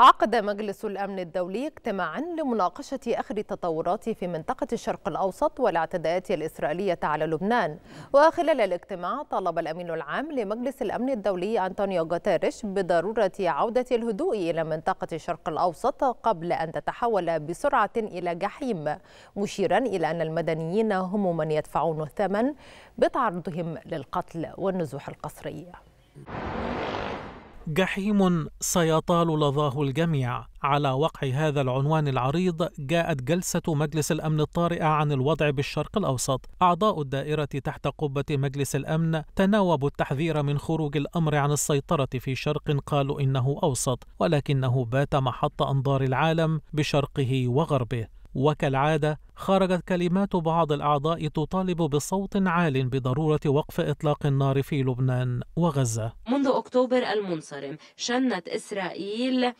عقد مجلس الأمن الدولي اجتماعا لمناقشة آخر التطورات في منطقة الشرق الأوسط والاعتداءات الإسرائيلية على لبنان وخلال الاجتماع طلب الأمين العام لمجلس الأمن الدولي أنطونيو غوتيريش بضرورة عودة الهدوء إلى منطقة الشرق الأوسط قبل أن تتحول بسرعة إلى جحيم مشيرا إلى أن المدنيين هم من يدفعون الثمن بتعرضهم للقتل والنزوح القسري جحيم سيطال لظاه الجميع على وقع هذا العنوان العريض جاءت جلسة مجلس الأمن الطارئة عن الوضع بالشرق الأوسط أعضاء الدائرة تحت قبة مجلس الأمن تناوبوا التحذير من خروج الأمر عن السيطرة في شرق قالوا إنه أوسط ولكنه بات محط أنظار العالم بشرقه وغربه وكالعادة خرجت كلمات بعض الأعضاء تطالب بصوت عال بضرورة وقف إطلاق النار في لبنان وغزة منذ أكتوبر المنصرم شنت إسرائيل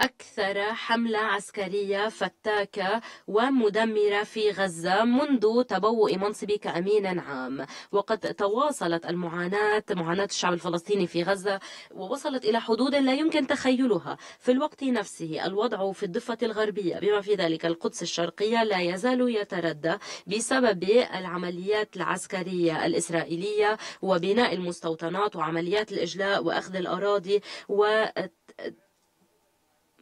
أكثر حملة عسكرية فتاكة ومدمرة في غزة منذ تبوء منصبي كأمين عام وقد تواصلت المعاناة معاناة الشعب الفلسطيني في غزة ووصلت إلى حدود لا يمكن تخيلها في الوقت نفسه الوضع في الضفة الغربية بما في ذلك القدس الشرقية لا يزال يتردى بسبب العمليات العسكرية الإسرائيلية وبناء المستوطنات وعمليات الإجلاء وأخذ الأراضي و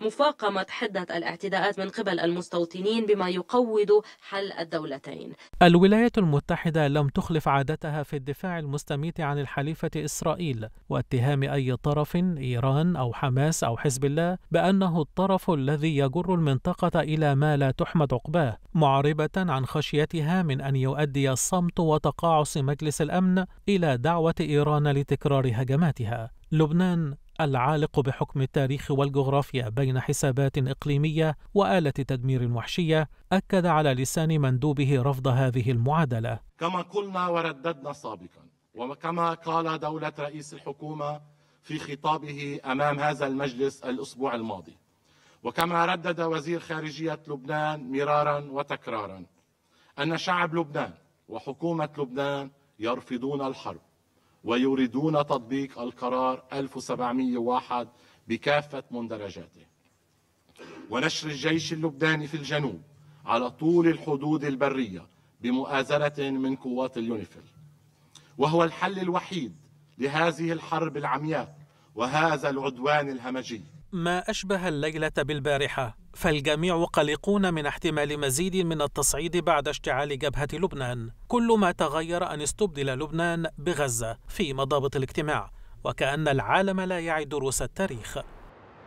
مفاقمة حدة الاعتداءات من قبل المستوطنين بما يقوض حل الدولتين الولايات المتحدة لم تخلف عادتها في الدفاع المستميت عن الحليفة إسرائيل واتهام أي طرف إيران أو حماس أو حزب الله بأنه الطرف الذي يجر المنطقة إلى ما لا تحمد عقباه معربة عن خشيتها من أن يؤدي الصمت وتقاعس مجلس الأمن إلى دعوة إيران لتكرار هجماتها لبنان العالق بحكم التاريخ والجغرافيا بين حسابات إقليمية وآلة تدمير وحشية أكد على لسان مندوبه رفض هذه المعادلة كما قلنا ورددنا سابقا وكما قال دولة رئيس الحكومة في خطابه أمام هذا المجلس الأسبوع الماضي وكما ردد وزير خارجية لبنان مرارا وتكرارا أن شعب لبنان وحكومة لبنان يرفضون الحرب ويريدون تطبيق القرار 1701 بكافة مندرجاته ونشر الجيش اللبناني في الجنوب على طول الحدود البرية بمؤازرة من قوات اليونيفيل وهو الحل الوحيد لهذه الحرب العمياء وهذا العدوان الهمجي ما أشبه الليلة بالبارحة فالجميع قلقون من احتمال مزيد من التصعيد بعد اشتعال جبهة لبنان كل ما تغير أن استبدل لبنان بغزة في مضابط الاجتماع وكأن العالم لا يعي دروس التاريخ